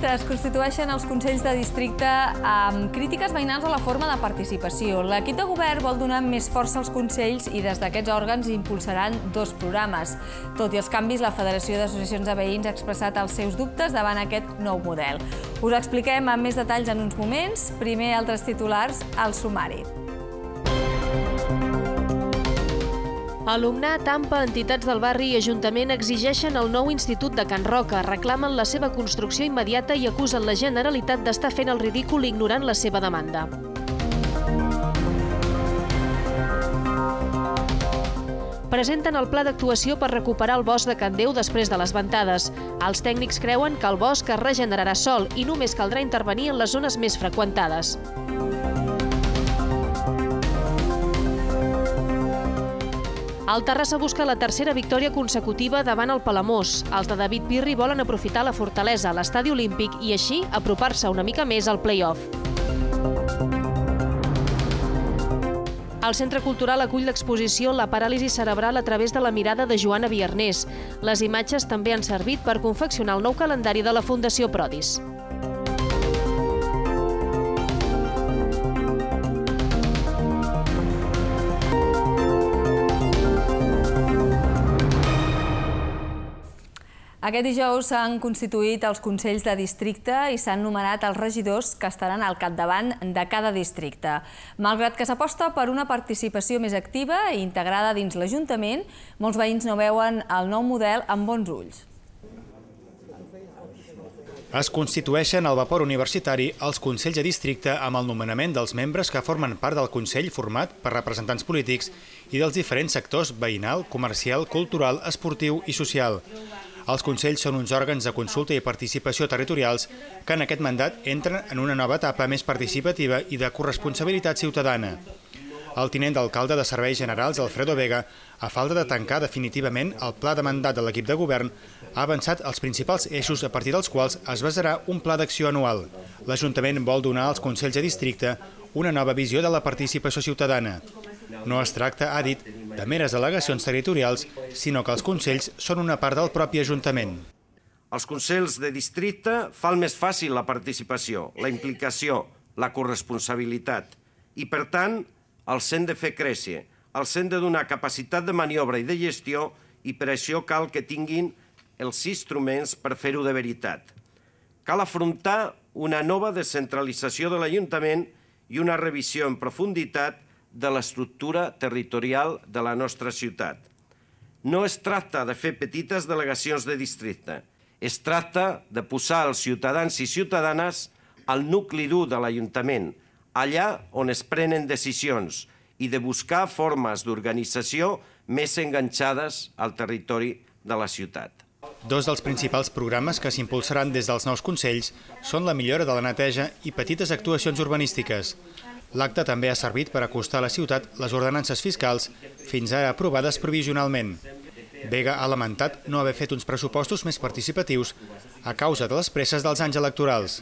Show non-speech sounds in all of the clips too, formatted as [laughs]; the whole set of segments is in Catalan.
districte es constitueixen els Consells de Districte amb crítiques veïnals a la forma de participació. L'equip de govern vol donar més força als Consells i des d'aquests òrgans impulsaran dos programes. Tot i els canvis, la Federació d'Associacions de Veïns ha expressat els seus dubtes davant aquest nou model. Us expliquem amb més detalls en uns moments. Primer, altres titulars, al sumari. Alumnat, AMPA, entitats del barri i Ajuntament exigeixen el nou Institut de Can Roca, reclamen la seva construcció immediata i acusen la Generalitat d'estar fent el ridícul ignorant la seva demanda. presenten el pla d'actuació per recuperar el bosc de Candeu després de les ventades. Els tècnics creuen que el bosc es regenerarà sol i només caldrà intervenir en les zones més freqüentades. El Terrassa busca la tercera victòria consecutiva davant el Palamós. Els de David Pirri volen aprofitar la fortalesa a l'estadi olímpic i així apropar-se una mica més al play-off. El Centre Cultural acull l'exposició La paràlisi cerebral a través de la mirada de Joana Viernés. Les imatges també han servit per confeccionar el nou calendari de la Fundació Prodis. Aquest dijous s'han constituït els Consells de Districte i s'han nomenat els regidors que estaran al capdavant de cada districte. Malgrat que s'aposta per una participació més activa i integrada dins l'Ajuntament, molts veïns no veuen el nou model amb bons ulls. Es constitueixen al vapor universitari els Consells de Districte amb el nomenament dels membres que formen part del Consell format per representants polítics i dels diferents sectors veïnal, comercial, cultural, esportiu i social. Els Consells són uns òrgans de consulta i participació territorials que en aquest mandat entren en una nova etapa més participativa i de corresponsabilitat ciutadana. El tinent d'alcalde de Serveis Generals, Alfredo Vega, a falta de tancar definitivament el pla de mandat de l'equip de govern, ha avançat els principals eixos a partir dels quals es basarà un pla d'acció anual. L'Ajuntament vol donar als Consells de Districte una nova visió de la participació ciutadana. No es tracta, ha dit, de meres delegacions territorials, sinó que els Consells són una part del propi Ajuntament. Els Consells de districte fan més fàcil la participació, la implicació, la corresponsabilitat i, per tant, els hem de fer créixer, els hem de donar capacitat de maniobra i de gestió i per això cal que tinguin els instruments per fer-ho de veritat. Cal afrontar una nova descentralització de l'Ajuntament i una revisió en profunditat de l'estructura territorial de la nostra ciutat. No es tracta de fer petites delegacions de districte, es tracta de posar els ciutadans i ciutadanes al nucli dur de l'Ajuntament, allà on es prenen decisions i de buscar formes d'organització més enganxades al territori de la ciutat. Dos dels principals programes que s'impulsaran des dels nous consells són la millora de la neteja i petites actuacions urbanístiques. L'acte també ha servit per acostar a la ciutat les ordenances fiscals fins ara aprovades provisionalment. Vega ha lamentat no haver fet uns pressupostos més participatius a causa de les presses dels anys electorals.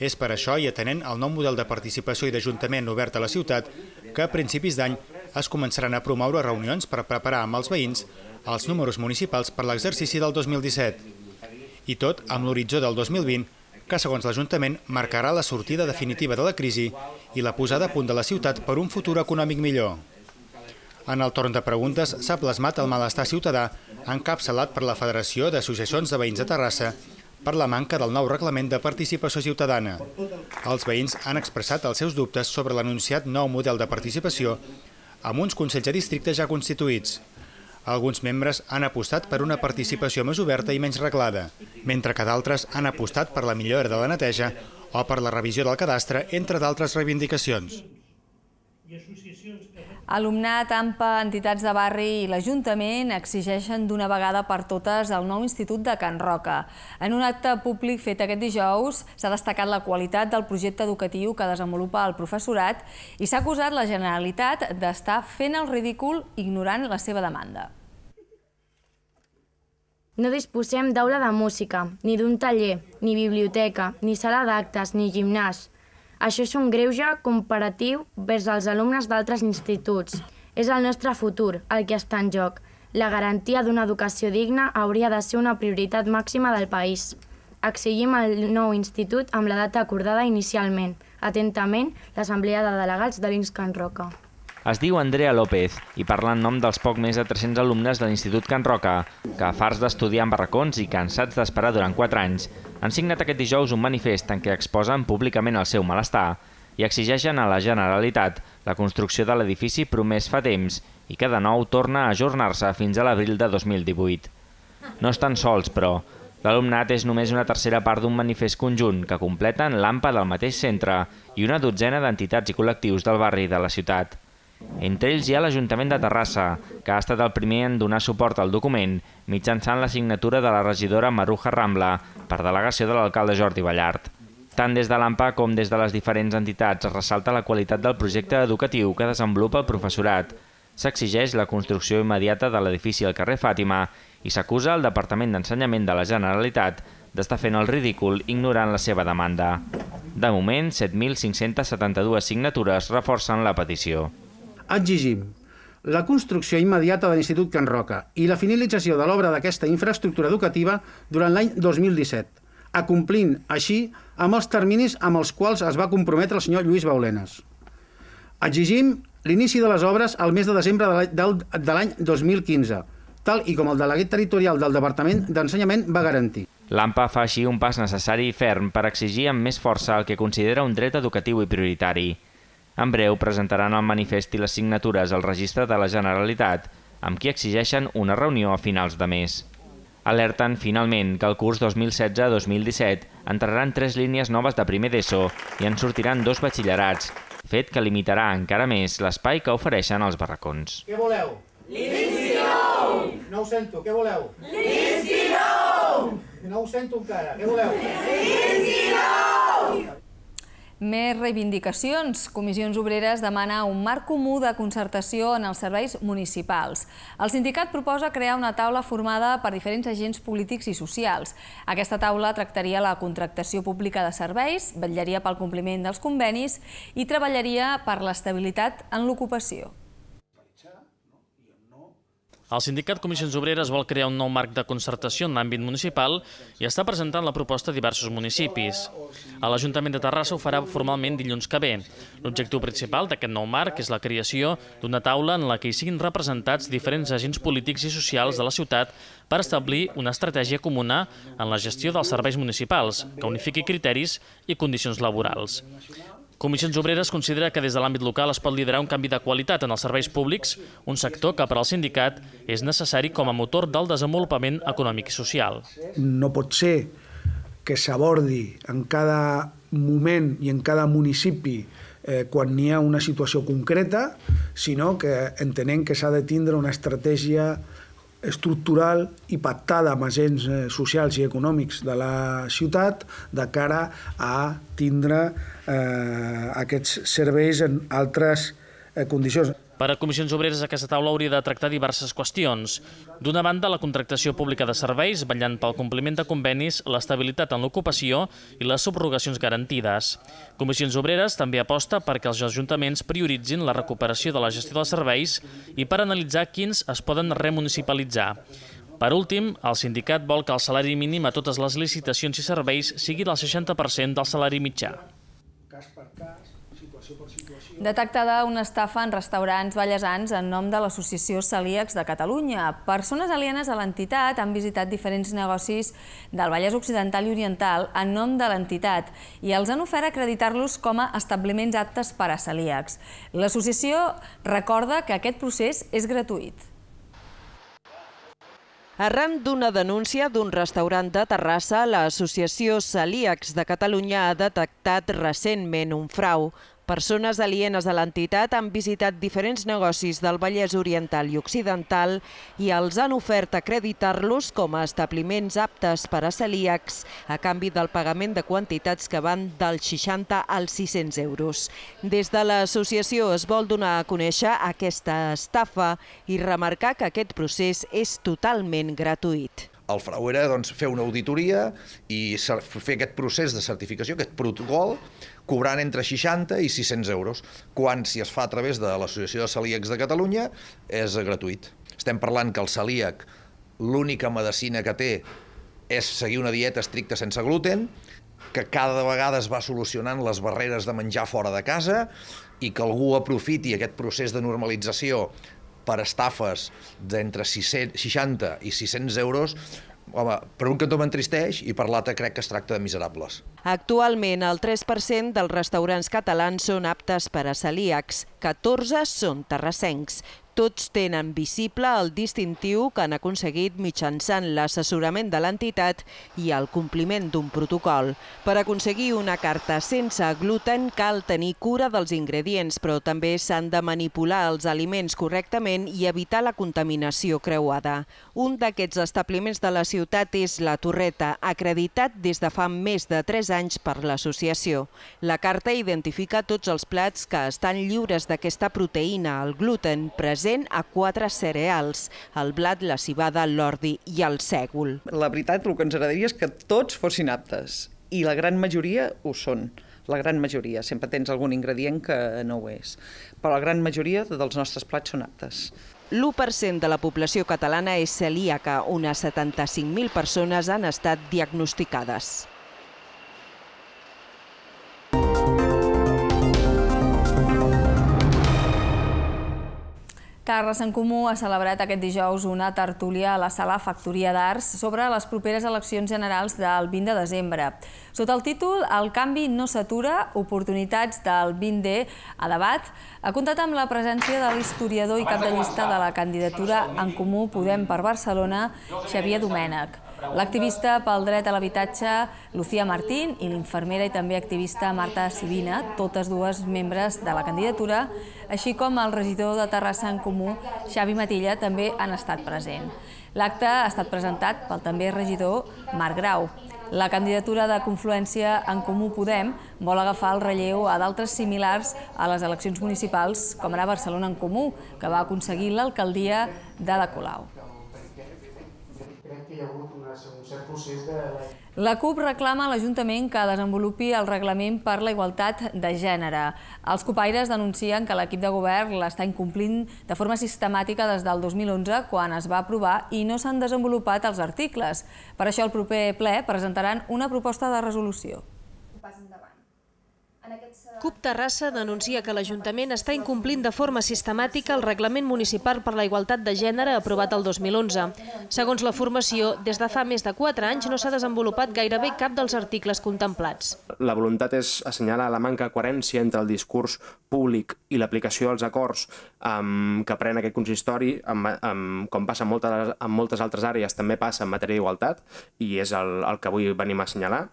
És per això i atenent al nou model de participació i d'Ajuntament obert a la ciutat que a principis d'any es començaran a promoure reunions per preparar amb els veïns els números municipals per l'exercici del 2017. I tot amb l'horitzó del 2020 que, segons l'Ajuntament, marcarà la sortida definitiva de la crisi i la posada a punt de la ciutat per un futur econòmic millor. En el torn de preguntes s'ha plasmat el malestar ciutadà encapçalat per la Federació d'Associacions de Veïns de Terrassa per la manca del nou reglament de participació ciutadana. Els veïns han expressat els seus dubtes sobre l'anunciat nou model de participació amb uns consells de districte ja constituïts. Alguns membres han apostat per una participació més oberta i menys reglada, mentre que d'altres han apostat per la millora de la neteja o per la revisió del cadastre, entre d'altres reivindicacions. Alumnat, AMPA, entitats de barri i l'Ajuntament exigeixen d'una vegada per totes el nou Institut de Can Roca. En un acte públic fet aquest dijous s'ha destacat la qualitat del projecte educatiu que desenvolupa el professorat i s'ha acusat la Generalitat d'estar fent el ridícul ignorant la seva demanda. No disposem d'aula de música, ni d'un taller, ni biblioteca, ni sala d'actes, ni gimnàs. Això és un greuge comparatiu vers els alumnes d'altres instituts. És el nostre futur, el que està en joc. La garantia d'una educació digna hauria de ser una prioritat màxima del país. Exigim el nou institut amb la data acordada inicialment. Atentament, l'Assemblea de Delegats de l'Ins Can Roca. Es diu Andrea López i parla en nom dels poc més de 300 alumnes de l'Institut Can Roca, que, farts d'estudiar en barracons i cansats d'esperar durant 4 anys, han signat aquest dijous un manifest en què exposen públicament el seu malestar i exigeixen a la Generalitat la construcció de l'edifici promès fa temps i que de nou torna a ajornar-se fins a l'abril de 2018. No estan sols, però. L'alumnat és només una tercera part d'un manifest conjunt que completen l'AMPA del mateix centre i una dotzena d'entitats i col·lectius del barri de la ciutat. Entre ells hi ha l'Ajuntament de Terrassa, que ha estat el primer en donar suport al document mitjançant la signatura de la regidora Maruja Rambla per delegació de l'alcalde Jordi Ballart. Tant des de l'AMPA com des de les diferents entitats es ressalta la qualitat del projecte educatiu que desenvolupa el professorat. S'exigeix la construcció immediata de l'edifici al carrer Fàtima i s'acusa el Departament d'Ensenyament de la Generalitat d'estar fent el ridícul ignorant la seva demanda. De moment, 7.572 signatures reforcen la petició exigim la construcció immediata de l'Institut Can Roca i la finalització de l'obra d'aquesta infraestructura educativa durant l'any 2017, acomplint així amb els terminis amb els quals es va comprometre el senyor Lluís Baulenes. Exigim l'inici de les obres al mes de desembre de l'any 2015, tal i com el delegat territorial del Departament d'Ensenyament va garantir. L'AMPA fa així un pas necessari i ferm per exigir amb més força el que considera un dret educatiu i prioritari, en breu presentaran el manifest i les signatures al registre de la Generalitat, amb qui exigeixen una reunió a finals de mes. Alerten, finalment, que el curs 2016-2017 entraran tres línies noves de primer d'ESO i en sortiran dos batxillerats, fet que limitarà encara més l'espai que ofereixen els barracons. Què voleu? L'inici nou! No ho sento, què voleu? L'inici nou! No ho sento encara, què voleu? L'inici nou! Més reivindicacions. Comissions Obreres demana un marc comú de concertació en els serveis municipals. El sindicat proposa crear una taula formada per diferents agents polítics i socials. Aquesta taula tractaria la contractació pública de serveis, vetllaria pel compliment dels convenis i treballaria per l'estabilitat en l'ocupació. El sindicat Comissions Obreres vol crear un nou marc de concertació en l'àmbit municipal i està presentant la proposta a diversos municipis. A l'Ajuntament de Terrassa ho farà formalment dilluns que ve. L'objectiu principal d'aquest nou marc és la creació d'una taula en la que hi siguin representats diferents agents polítics i socials de la ciutat per establir una estratègia comuna en la gestió dels serveis municipals, que unifiqui criteris i condicions laborals. Comissions Obreres considera que des de l'àmbit local es pot liderar un canvi de qualitat en els serveis públics, un sector que per al sindicat és necessari com a motor del desenvolupament econòmic i social. No pot ser que s'abordi en cada moment i en cada municipi eh, quan n'hi ha una situació concreta, sinó que entenem que s'ha de tindre una estratègia estructural i pactada amb agents eh, socials i econòmics de la ciutat de cara a tindre eh, aquests serveis en altres eh, condicions. Per a Comissions Obreres aquesta taula hauria de tractar diverses qüestions, D'una banda, la contractació pública de serveis, vetllant pel compliment de convenis, l'estabilitat en l'ocupació i les subrogacions garantides. Comissions Obreres també aposta perquè els ajuntaments prioritzin la recuperació de la gestió dels serveis i per analitzar quins es poden remunicipalitzar. Per últim, el sindicat vol que el salari mínim a totes les licitacions i serveis sigui del 60% del salari mitjà. Cas per cas. Detectada una estafa en restaurants ballesans en nom de l'Associació Celíacs de Catalunya. Persones alienes a l'entitat han visitat diferents negocis del Vallès Occidental i Oriental en nom de l'entitat i els han ofert acreditar-los com a establiments aptes per a celíacs. L'associació recorda que aquest procés és gratuït. Arran d'una denúncia d'un restaurant de Terrassa, l'Associació Celíacs de Catalunya ha detectat recentment un frau. Persones alienes a l'entitat han visitat diferents negocis del Vallès Oriental i Occidental i els han ofert acreditar-los com a establiments aptes per a celíacs a canvi del pagament de quantitats que van dels 60 als 600 euros. Des de l'associació es vol donar a conèixer aquesta estafa i remarcar que aquest procés és totalment gratuït el frau era doncs, fer una auditoria i fer aquest procés de certificació, aquest protocol, cobrant entre 60 i 600 euros, quan si es fa a través de l'Associació de Celíacs de Catalunya és gratuït. Estem parlant que el celíac l'única medicina que té és seguir una dieta estricta sense gluten, que cada vegada es va solucionant les barreres de menjar fora de casa i que algú aprofiti aquest procés de normalització per estafes d'entre 60 i 600 euros Home, per un cantó m'entristeix i per l'altre crec que es tracta de miserables. Actualment, el 3% dels restaurants catalans són aptes per a celíacs, 14 són terrassencs. Tots tenen visible el distintiu que han aconseguit mitjançant l'assessorament de l'entitat i el compliment d'un protocol. Per aconseguir una carta sense gluten cal tenir cura dels ingredients, però també s'han de manipular els aliments correctament i evitar la contaminació creuada. Un d'aquests establiments de la ciutat és la Torreta, acreditat des de fa més de 3 anys per l'associació. La carta identifica tots els plats que estan lliures d'aquesta proteïna, el gluten present present a quatre cereals, el blat, la cibada, l'ordi i el sègol. La veritat, el que ens agradaria és que tots fossin aptes, i la gran majoria ho són la gran majoria, sempre tens algun ingredient que no ho és, però la gran majoria dels nostres plats són aptes. L'1% de la població catalana és celíaca, unes 75.000 persones han estat diagnosticades. Carles en Comú ha celebrat aquest dijous una tertúlia a la sala Factoria d'Arts sobre les properes eleccions generals del 20 de desembre. Sota el títol El canvi no s'atura, oportunitats del 20D a debat, ha comptat amb la presència de l'historiador i cap de llista de la candidatura en Comú Podem per Barcelona, Xavier Domènech. L'activista pel dret a l'habitatge Lucía Martín i l'infermera i també activista Marta Sivina, totes dues membres de la candidatura, així com el regidor de Terrassa en Comú, Xavi Matilla, també han estat present. L'acte ha estat presentat pel també regidor Marc Grau. La candidatura de Confluència en Comú Podem vol agafar el relleu a d'altres similars a les eleccions municipals, com ara Barcelona en Comú, que va aconseguir l'alcaldia de la Colau ha hagut una, un cert procés de... La CUP reclama a l'Ajuntament que desenvolupi el reglament per la igualtat de gènere. Els copaires denuncien que l'equip de govern l'està incomplint de forma sistemàtica des del 2011, quan es va aprovar i no s'han desenvolupat els articles. Per això el proper ple presentaran una proposta de resolució. CUP Terrassa denuncia que l'Ajuntament està incomplint de forma sistemàtica el Reglament Municipal per la Igualtat de Gènere aprovat el 2011. Segons la formació, des de fa més de 4 anys no s'ha desenvolupat gairebé cap dels articles contemplats. La voluntat és assenyalar la manca de coherència entre el discurs públic i l'aplicació dels acords que pren aquest consistori, com passa en moltes, en moltes altres àrees, també passa en matèria d'igualtat, i és el, el que avui venim a assenyalar,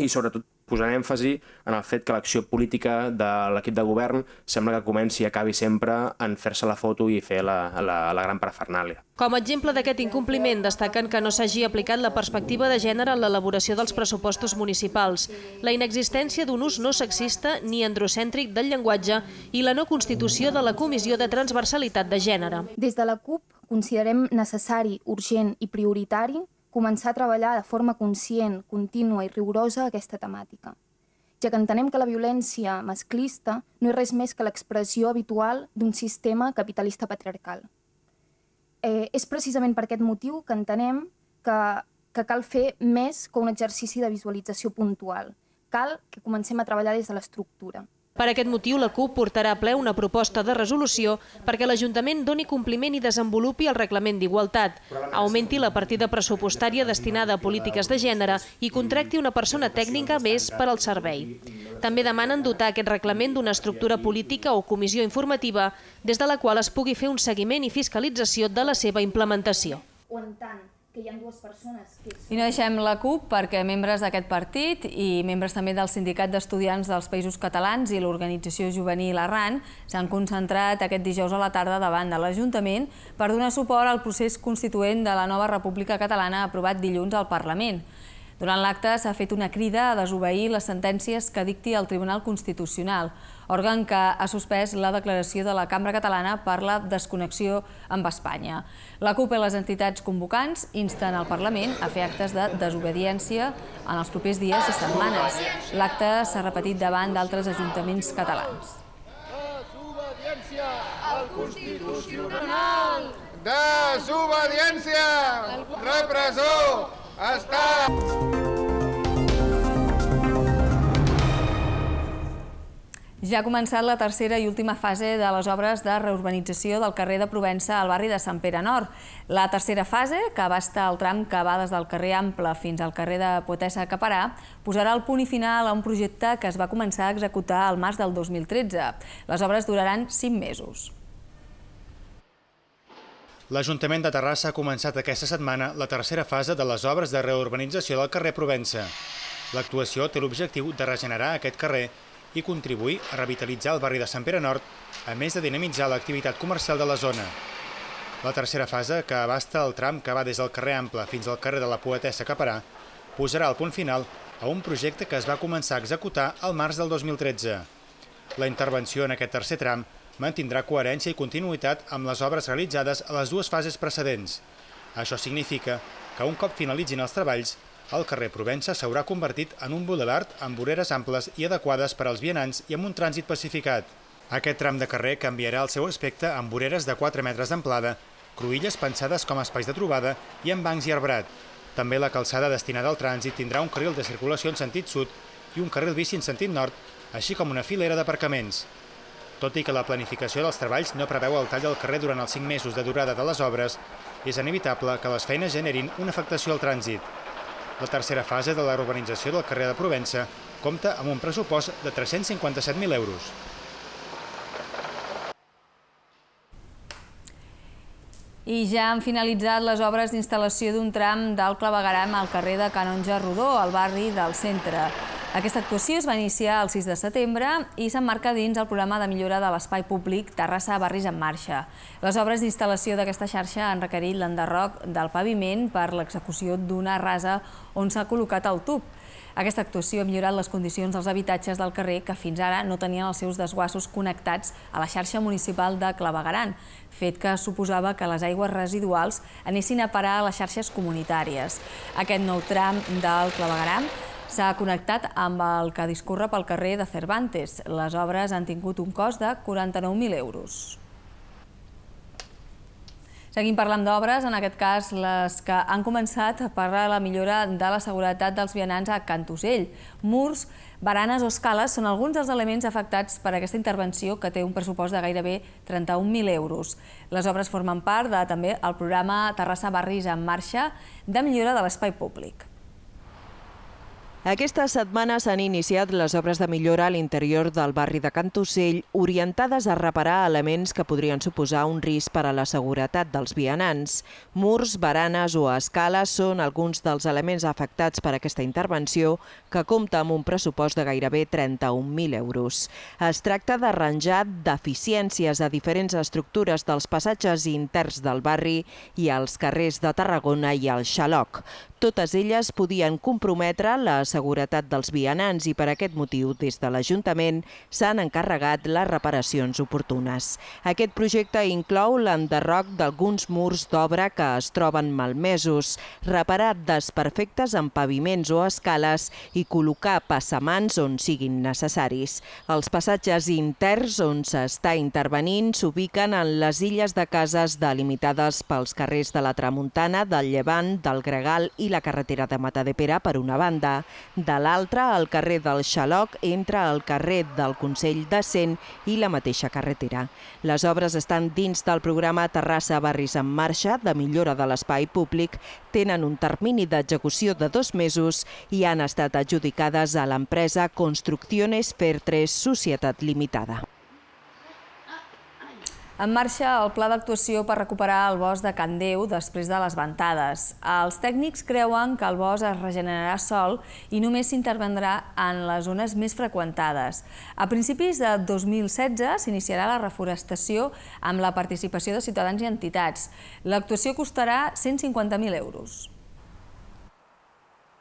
i sobretot posant èmfasi en el fet que l'acció política de l'equip de govern sembla que comenci i acabi sempre en fer-se la foto i fer la, la, la gran parafernàlia. Com a exemple d'aquest incompliment, destaquen que no s'hagi aplicat la perspectiva de gènere en l'elaboració dels pressupostos municipals, la inexistència d'un ús no sexista ni androcèntric del llenguatge i la no constitució de la Comissió de Transversalitat de Gènere. Des de la CUP considerem necessari, urgent i prioritari començar a treballar de forma conscient, contínua i rigorosa aquesta temàtica, ja que entenem que la violència masclista no és res més que l'expressió habitual d'un sistema capitalista patriarcal. Eh, és precisament per aquest motiu que entenem que, que cal fer més que un exercici de visualització puntual. Cal que comencem a treballar des de l'estructura. Per aquest motiu, la CUP portarà a ple una proposta de resolució perquè l'Ajuntament doni compliment i desenvolupi el reglament d'igualtat, augmenti la partida pressupostària destinada a polítiques de gènere i contracti una persona tècnica més per al servei. També demanen dotar aquest reglament d'una estructura política o comissió informativa des de la qual es pugui fer un seguiment i fiscalització de la seva implementació que hi ha dues persones. Que I no deixem la CUP perquè membres d'aquest partit i membres també del Sindicat d'Estudiants dels Països Catalans i l'organització juvenil Arran s'han concentrat aquest dijous a la tarda davant de l'Ajuntament per donar suport al procés constituent de la nova República Catalana aprovat dilluns al Parlament. Durant l'acte s'ha fet una crida a desobeir les sentències que dicti el Tribunal Constitucional, òrgan que ha suspès la declaració de la Cambra Catalana per la desconnexió amb Espanya. La CUP i les entitats convocants insten al Parlament a fer actes de desobediència en els propers dies i setmanes. L'acte s'ha repetit davant d'altres ajuntaments catalans. Desobediència al Constitucional! Desobediència! Represor! Hasta. Ja ha començat la tercera i última fase de les obres de reurbanització del carrer de Provença al barri de Sant Pere Nord. La tercera fase, que abasta el tram que va des del carrer Ample fins al carrer de Potessa Caparà, posarà el punt i final a un projecte que es va començar a executar al març del 2013. Les obres duraran 5 mesos. L'Ajuntament de Terrassa ha començat aquesta setmana la tercera fase de les obres de reurbanització del carrer Provença. L'actuació té l'objectiu de regenerar aquest carrer i contribuir a revitalitzar el barri de Sant Pere Nord, a més de dinamitzar l'activitat comercial de la zona. La tercera fase, que abasta el tram que va des del carrer Ample fins al carrer de la Poetessa Caparà, posarà el punt final a un projecte que es va començar a executar al març del 2013. La intervenció en aquest tercer tram mantindrà coherència i continuïtat amb les obres realitzades a les dues fases precedents. Això significa que un cop finalitzin els treballs, el carrer Provença s'haurà convertit en un bulevard amb voreres amples i adequades per als vianants i amb un trànsit pacificat. Aquest tram de carrer canviarà el seu aspecte amb voreres de 4 metres d'amplada, cruïlles pensades com a espais de trobada i amb bancs i arbrat. També la calçada destinada al trànsit tindrà un carril de circulació en sentit sud i un carril bici en sentit nord, així com una filera d'aparcaments. Tot i que la planificació dels treballs no preveu el tall del carrer durant els 5 mesos de durada de les obres, és inevitable que les feines generin una afectació al trànsit. La tercera fase de la urbanització del carrer de Provença compta amb un pressupost de 357.000 euros. I ja han finalitzat les obres d'instal·lació d'un tram d'Alclavegaram al carrer de Canonja Rodó, al barri del centre. Aquesta actuació es va iniciar el 6 de setembre i s'emmarca dins el programa de millora de l'espai públic Terrassa Barris en Marxa. Les obres d'instal·lació d'aquesta xarxa han requerit l'enderroc del paviment per l'execució d'una rasa on s'ha col·locat el tub. Aquesta actuació ha millorat les condicions dels habitatges del carrer que fins ara no tenien els seus desguassos connectats a la xarxa municipal de Clavegaran, fet que suposava que les aigües residuals anessin a parar a les xarxes comunitàries. Aquest nou tram del Clavegaran S'ha connectat amb el que discorre pel carrer de Cervantes. Les obres han tingut un cost de 49.000 euros. Seguim parlant d'obres, en aquest cas les que han començat per la millora de la seguretat dels vianants a Cantusell. Murs, baranes o escales són alguns dels elements afectats per aquesta intervenció que té un pressupost de gairebé 31.000 euros. Les obres formen part de també el programa Terrassa Barris en marxa de millora de l'espai públic. Aquesta setmana s'han iniciat les obres de millora a l'interior del barri de Cantocell, orientades a reparar elements que podrien suposar un risc per a la seguretat dels vianants. Murs, baranes o escales són alguns dels elements afectats per aquesta intervenció, que compta amb un pressupost de gairebé 31.000 euros. Es tracta d'arranjar deficiències a diferents estructures dels passatges interns del barri i als carrers de Tarragona i el Xaloc. Totes elles podien comprometre les seguretat dels vianants i per aquest motiu des de l'Ajuntament s'han encarregat les reparacions oportunes. Aquest projecte inclou l'enderroc d'alguns murs d'obra que es troben malmesos, reparar desperfectes en paviments o escales i col·locar passamans on siguin necessaris. Els passatges interns on s'està intervenint s'ubiquen en les illes de cases delimitades pels carrers de la Tramuntana, del Llevant, del Gregal i la carretera de Matadepera per una banda, de l'altra al carrer del Xaloc entre el carrer del Consell de Cent i la mateixa carretera. Les obres estan dins del programa Terrassa Barris en Marxa de millora de l'espai públic, tenen un termini d'execució de dos mesos i han estat adjudicades a l'empresa Construcciones Fertres Societat Limitada. En marxa el pla d'actuació per recuperar el bosc de Can Déu després de les ventades. Els tècnics creuen que el bosc es regenerarà sol i només s'intervendrà en les zones més freqüentades. A principis de 2016 s'iniciarà la reforestació amb la participació de ciutadans i entitats. L'actuació costarà 150.000 euros.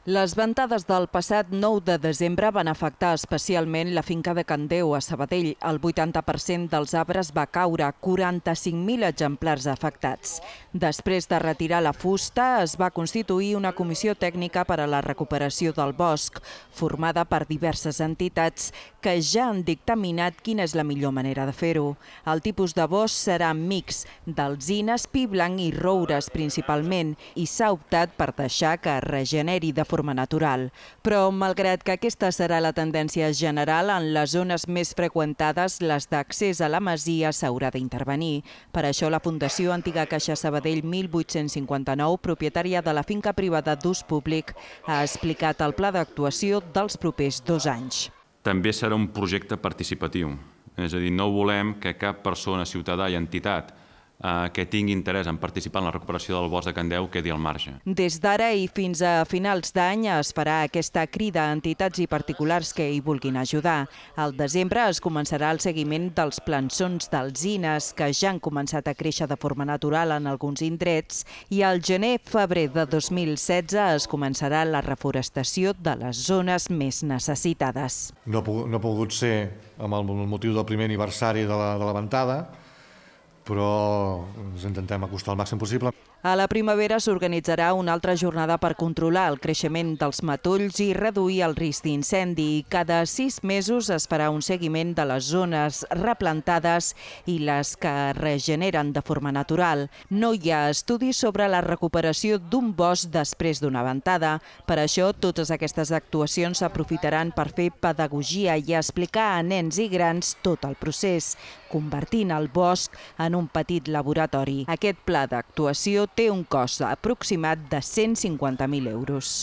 Les ventades del passat 9 de desembre van afectar especialment la finca de Candeu, a Sabadell. El 80% dels arbres va caure, 45.000 exemplars afectats. Després de retirar la fusta, es va constituir una comissió tècnica per a la recuperació del bosc, formada per diverses entitats que ja han dictaminat quina és la millor manera de fer-ho. El tipus de bosc serà mix d'alzines, pi blanc i roures principalment, i s'ha optat per deixar que es regeneri de forma forma natural. Però, malgrat que aquesta serà la tendència general, en les zones més freqüentades, les d'accés a la masia s'haurà d'intervenir. Per això, la Fundació Antiga Caixa Sabadell 1859, propietària de la finca privada d'ús públic, ha explicat el pla d'actuació dels propers dos anys. També serà un projecte participatiu, és a dir, no volem que cap persona, ciutadà i entitat Eh, que tingui interès en participar en la recuperació del bosc de Candeu quedi al marge. Des d'ara i fins a finals d'any es farà aquesta crida a entitats i particulars que hi vulguin ajudar. Al desembre es començarà el seguiment dels plançons d'alzines, que ja han començat a créixer de forma natural en alguns indrets, i al gener-febrer de 2016 es començarà la reforestació de les zones més necessitades. No ha pogut, no ser amb el motiu del primer aniversari de la, de la ventada, però ens intentem acostar el màxim possible. A la primavera s'organitzarà una altra jornada per controlar el creixement dels matolls i reduir el risc d'incendi. Cada sis mesos es farà un seguiment de les zones replantades i les que regeneren de forma natural. No hi ha estudis sobre la recuperació d'un bosc després d'una ventada. Per això, totes aquestes actuacions s'aprofitaran per fer pedagogia i explicar a nens i grans tot el procés, convertint el bosc en un petit laboratori. Aquest pla d'actuació té un cost aproximat de 150.000 euros.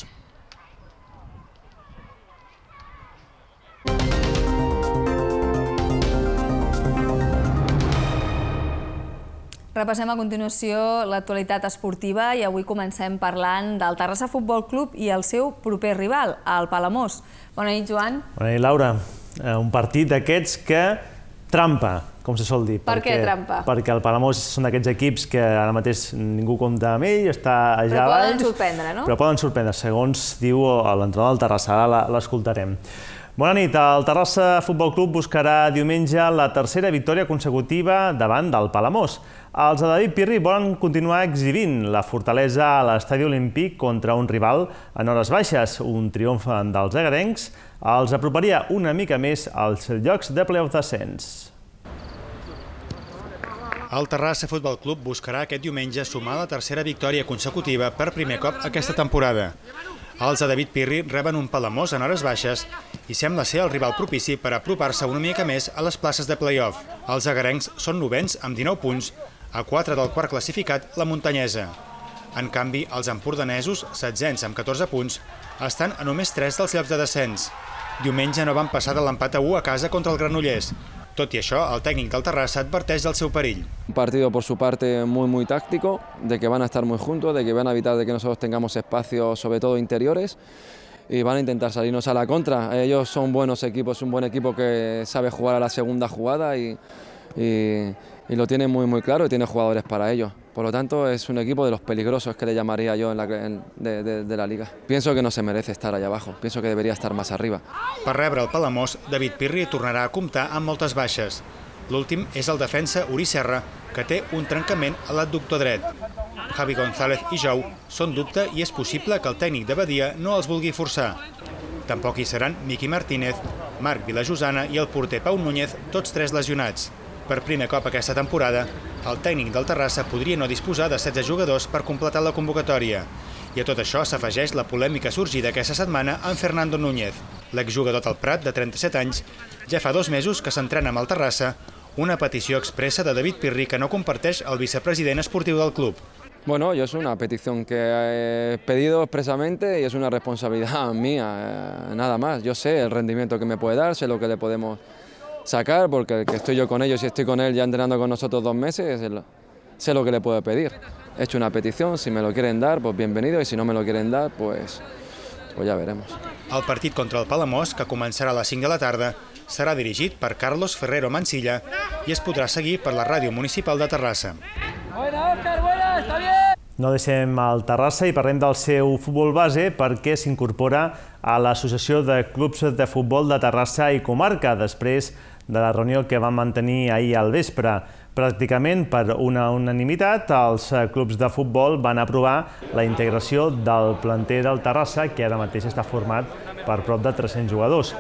Repassem a continuació l'actualitat esportiva i avui comencem parlant del Terrassa Futbol Club i el seu proper rival, el Palamós. Bona nit, Joan. Bona nit, Laura. Eh, un partit d'aquests que trampa, com se sol dir. Per perquè, què trampa? Perquè el Palamós són d'aquests equips que ara mateix ningú compta amb ell, està allà però abans... Però poden sorprendre, no? Però poden sorprendre, segons diu l'entrenador del Terrassa, ara l'escoltarem. Bona nit. El Terrassa Futbol Club buscarà diumenge la tercera victòria consecutiva davant del Palamós. Els de David Pirri volen continuar exhibint la fortalesa a l'estadi olímpic contra un rival en hores baixes. Un triomf dels agarencs els aproparia una mica més als llocs de playoff descents. El Terrassa Futbol Club buscarà aquest diumenge sumar la tercera victòria consecutiva per primer cop aquesta temporada. Els de David Pirri reben un palamós en hores baixes i sembla ser el rival propici per apropar-se una mica més a les places de play-off. Els agarencs són novens amb 19 punts, a 4 del quart classificat, la muntanyesa. En canvi, els empordanesos, setzents amb 14 punts, estan a només 3 dels llocs de descens. Diumenge no van passar de l'empat a 1 a casa contra el Granollers, tot i això, el tècnic del Terrassa adverteix del seu perill. Un partido por su parte muy muy táctico, de que van a estar muy juntos, de que van a evitar de que nosotros tengamos espacios, sobre todo interiores, y van a intentar salirnos a la contra. Ellos son buenos equipos, un buen equipo que sabe jugar a la segunda jugada y, y y lo tiene muy muy claro y tiene jugadores para ello. Por lo tanto, es un equipo de los peligrosos que le llamaría yo en la, en, de, de, de, la Liga. Pienso que no se merece estar allá abajo, pienso que debería estar más arriba. Per rebre el Palamós, David Pirri tornarà a comptar amb moltes baixes. L'últim és el defensa Uri Serra, que té un trencament a l'adductor dret. Javi González i Jou són dubte i és possible que el tècnic de Badia no els vulgui forçar. Tampoc hi seran Miqui Martínez, Marc Vilajosana i el porter Pau Núñez, tots tres lesionats. Per primer cop aquesta temporada, el tècnic del Terrassa podria no disposar de 16 jugadors per completar la convocatòria. I a tot això s'afegeix la polèmica sorgida aquesta setmana amb Fernando Núñez. L'exjugador del Prat, de 37 anys, ja fa dos mesos que s'entrena amb el Terrassa, una petició expressa de David Pirri que no comparteix el vicepresident esportiu del club. Bueno, yo es una petición que he pedido expresamente y es una responsabilidad [laughs] mía, eh, nada más. Yo sé el rendimiento que me puede dar, sé lo que le podemos sacar, porque el que estoy yo con ellos y estoy con él ya entrenando con nosotros dos meses, sé lo que le puedo pedir. He hecho una petición, si me lo quieren dar, pues bienvenido, y si no me lo quieren dar, pues, pues ya veremos. El partit contra el Palamós, que començarà a les 5 de la tarda, serà dirigit per Carlos Ferrero Mancilla i es podrà seguir per la ràdio municipal de Terrassa. Buena, Oscar, buena, está bien! No deixem el Terrassa i parlem del seu futbol base perquè s'incorpora a l'Associació de Clubs de Futbol de Terrassa i Comarca després de de la reunió que van mantenir ahir al vespre. Pràcticament per una unanimitat, els eh, clubs de futbol van aprovar la integració del planter del Terrassa, que ara mateix està format per prop de 300 jugadors.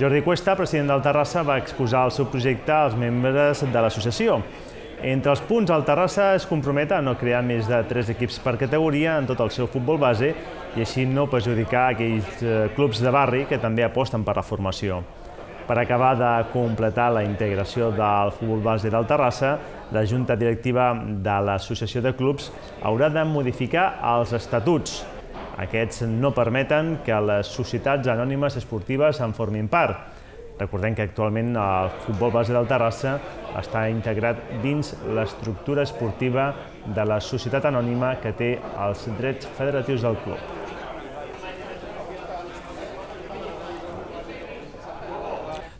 Jordi Cuesta, president del Terrassa, va exposar el seu projecte als membres de l'associació. Entre els punts, el Terrassa es compromet a no crear més de 3 equips per categoria en tot el seu futbol base i així no perjudicar aquells eh, clubs de barri que també aposten per la formació. Per acabar de completar la integració del futbol base del Terrassa, la Junta Directiva de l'Associació de Clubs haurà de modificar els estatuts. Aquests no permeten que les societats anònimes esportives en formin part. Recordem que actualment el futbol base del Terrassa està integrat dins l'estructura esportiva de la societat anònima que té els drets federatius del club.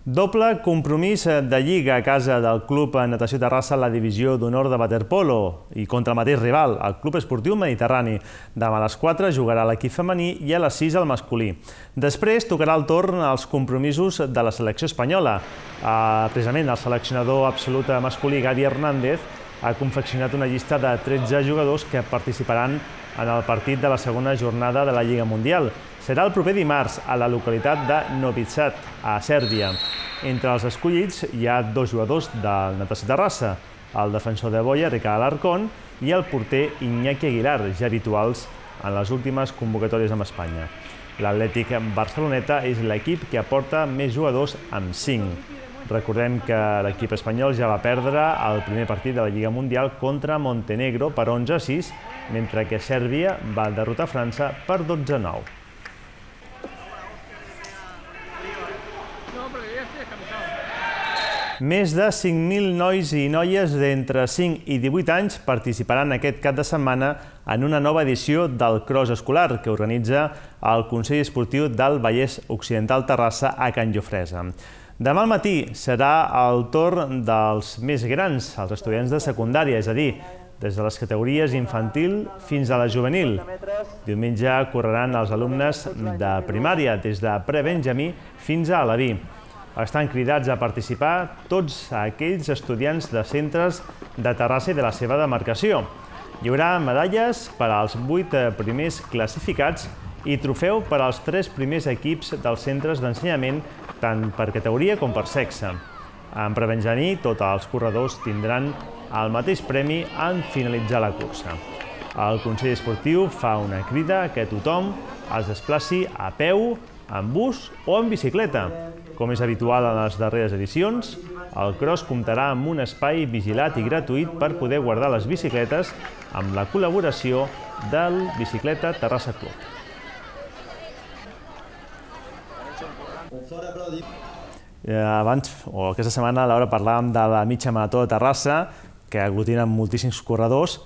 Doble compromís de Lliga a casa del Club Natació Terrassa en la divisió d'honor de Waterpolo i contra el mateix rival, el Club Esportiu Mediterrani. Demà a les 4 jugarà l'equip femení i a les 6 el masculí. Després tocarà el torn als compromisos de la selecció espanyola. Ah, precisament el seleccionador absolut masculí Gavi Hernández ha confeccionat una llista de 13 jugadors que participaran en el partit de la segona jornada de la Lliga Mundial. Serà el proper dimarts a la localitat de Novitsat, a Sèrbia. Entre els escollits hi ha dos jugadors del Natació Terrassa, el defensor de Boia, Ricard Alarcón, i el porter Iñaki Aguilar, ja habituals en les últimes convocatòries amb Espanya. L'Atlètic Barceloneta és l'equip que aporta més jugadors amb 5. Recordem que l'equip espanyol ja va perdre el primer partit de la Lliga Mundial contra Montenegro per 11-6, mentre que Sèrbia va derrotar França per 12-9. Més de 5.000 nois i noies d'entre 5 i 18 anys participaran aquest cap de setmana en una nova edició del cross escolar que organitza el Consell Esportiu del Vallès Occidental Terrassa a Can Jofresa. Demà al matí serà el torn dels més grans, els estudiants de secundària, és a dir, des de les categories infantil fins a la juvenil. Diumenge correran els alumnes de primària, des de pre-Benjamí fins a la l'AVI estan cridats a participar tots aquells estudiants de centres de Terrassa i de la seva demarcació. Hi haurà medalles per als 8 eh, primers classificats i trofeu per als 3 primers equips dels centres d'ensenyament tant per categoria com per sexe. En prebenjaní, tots els corredors tindran el mateix premi en finalitzar la cursa. El Consell Esportiu fa una crida que tothom es desplaci a peu, en bus o en bicicleta, com és habitual en les darreres edicions, el Cross comptarà amb un espai vigilat i gratuït per poder guardar les bicicletes amb la col·laboració del Bicicleta Terrassa Club. Eh, abans, o aquesta setmana, a l'hora parlàvem de la mitja marató de Terrassa, que aglutina moltíssims corredors,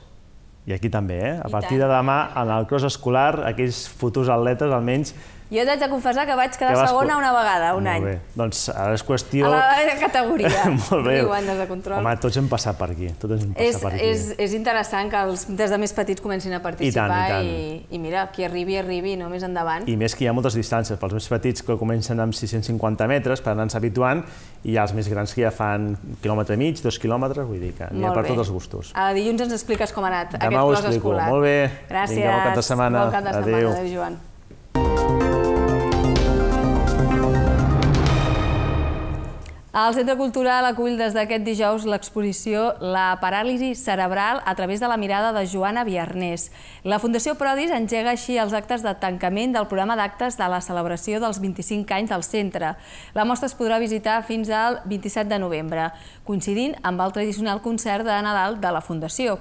i aquí també, eh? A partir de demà, en el cross escolar, aquells futurs atletes, almenys, jo t'haig de confessar que vaig quedar segona una vegada, un Molt any. Bé. Doncs ara és qüestió... A la categoria, [laughs] Molt bé. diuen des de control. Home, tots hem passat per aquí. Tots hem passat és, per aquí. És, és interessant que els des de més petits comencin a participar I, tant, i, tant. i, i mira, qui arribi, arribi, no? Més endavant. I més que hi ha moltes distàncies. Pels més petits que comencen amb 650 metres per anar-se habituant i els més grans que ja fan quilòmetre i mig, dos quilòmetres, vull dir que n'hi ha per bé. tots els gustos. A dilluns ens expliques com ha anat Demà aquest clos explico. escolar. Molt bé. Gràcies. Vinga, bon cap de setmana. Bon cap de setmana. Adéu, Adéu Joan. El Centre Cultural acull des d'aquest dijous l'exposició La paràlisi cerebral a través de la mirada de Joana Viarnés. La Fundació Prodis engega així els actes de tancament del programa d'actes de la celebració dels 25 anys del centre. La mostra es podrà visitar fins al 27 de novembre, coincidint amb el tradicional concert de Nadal de la Fundació.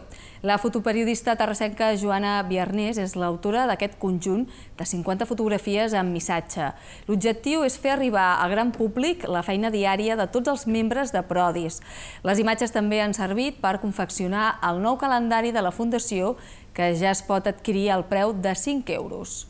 La fotoperiodista terrasenca Joana Viarnés és l'autora d'aquest conjunt de 50 fotografies amb missatge. L'objectiu és fer arribar al gran públic la feina diària de tots els membres de Prodis. Les imatges també han servit per confeccionar el nou calendari de la Fundació que ja es pot adquirir al preu de 5 euros.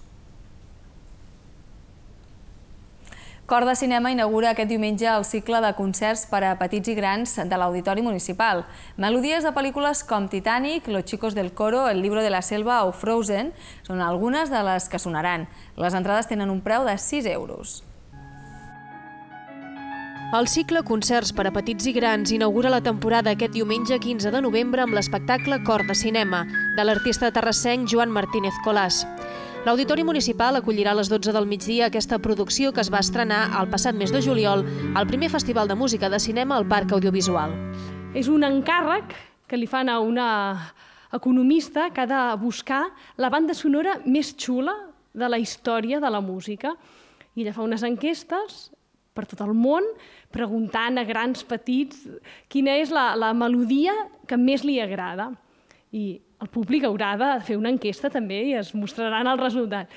Cor de Cinema inaugura aquest diumenge el cicle de concerts per a petits i grans de l'Auditori Municipal. Melodies de pel·lícules com Titanic, Los chicos del coro, El libro de la selva o Frozen són algunes de les que sonaran. Les entrades tenen un preu de 6 euros. El cicle Concerts per a petits i grans inaugura la temporada aquest diumenge 15 de novembre amb l'espectacle Cor de Cinema, de l'artista terrassenc Joan Martínez Colàs. L'Auditori Municipal acollirà a les 12 del migdia aquesta producció que es va estrenar el passat mes de juliol al primer Festival de Música de Cinema al Parc Audiovisual. És un encàrrec que li fan a una economista que ha de buscar la banda sonora més xula de la història de la música. I ella fa unes enquestes per tot el món, preguntant a grans petits quina és la, la melodia que més li agrada. I el públic haurà de fer una enquesta també i es mostraran el resultat.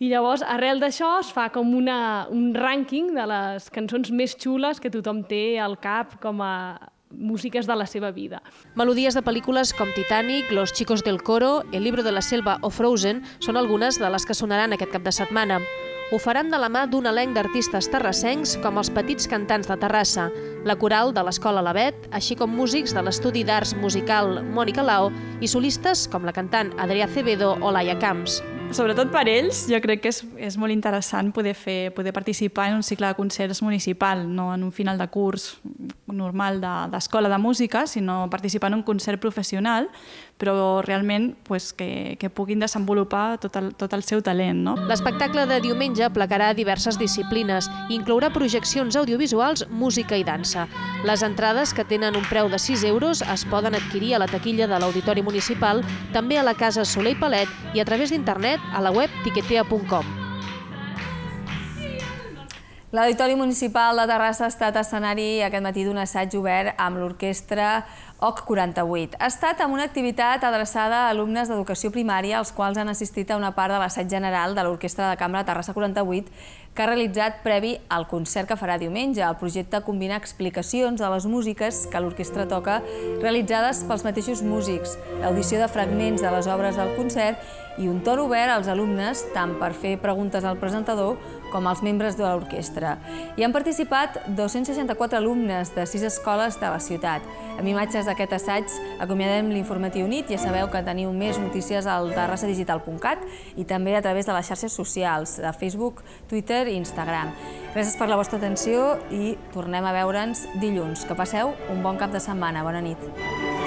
I llavors, arrel d'això, es fa com una, un rànquing de les cançons més xules que tothom té al cap com a músiques de la seva vida. Melodies de pel·lícules com Titanic, Los chicos del coro, El libro de la selva o Frozen són algunes de les que sonaran aquest cap de setmana ho faran de la mà d'un elenc d'artistes terrassencs com els petits cantants de Terrassa, la coral de l'Escola Labet, així com músics de l'estudi d'arts musical Mònica Lao i solistes com la cantant Adrià Cebedo o Laia Camps sobretot per ells, jo crec que és, és molt interessant poder, fer, poder participar en un cicle de concerts municipal, no en un final de curs normal d'escola de, de música, sinó participar en un concert professional, però realment pues, que, que puguin desenvolupar tot el, tot el seu talent. No? L'espectacle de diumenge plegarà diverses disciplines i inclourà projeccions audiovisuals, música i dansa. Les entrades, que tenen un preu de 6 euros, es poden adquirir a la taquilla de l'Auditori Municipal, també a la Casa Soleil Palet i a través d'internet web, a la web tiquetea.com. L'Auditori Municipal de Terrassa ha estat escenari aquest matí d'un assaig obert amb l'orquestra OC 48. Ha estat amb una activitat adreçada a alumnes d'educació primària, els quals han assistit a una part de l'assaig general de l'Orquestra de Cambra Terrassa 48, que ha realitzat previ al concert que farà diumenge. El projecte combina explicacions de les músiques que l'orquestra toca realitzades pels mateixos músics, l'audició de fragments de les obres del concert i un tor obert als alumnes, tant per fer preguntes al presentador com als membres de l'orquestra. Hi han participat 264 alumnes de sis escoles de la ciutat. Amb imatges d'aquest assaig acomiadem l'informatiu nit. Ja sabeu que teniu més notícies al terrassadigital.cat i també a través de les xarxes socials de Facebook, Twitter i Instagram. Gràcies per la vostra atenció i tornem a veure'ns dilluns. Que passeu un bon cap de setmana. Bona nit.